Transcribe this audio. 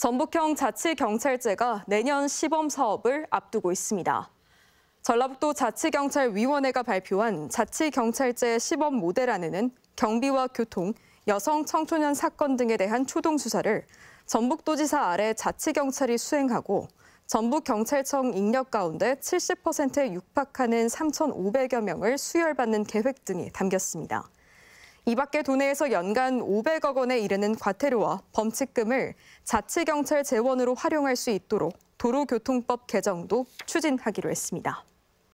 전북형 자치경찰제가 내년 시범 사업을 앞두고 있습니다. 전라북도 자치경찰위원회가 발표한 자치경찰제 시범 모델안에는 경비와 교통, 여성 청소년 사건 등에 대한 초동 수사를 전북도지사 아래 자치경찰이 수행하고 전북경찰청 인력 가운데 70%에 육박하는 3,500여 명을 수혈받는 계획 등이 담겼습니다. 이 밖에 도내에서 연간 500억 원에 이르는 과태료와 범칙금을 자치경찰 재원으로 활용할 수 있도록 도로교통법 개정도 추진하기로 했습니다.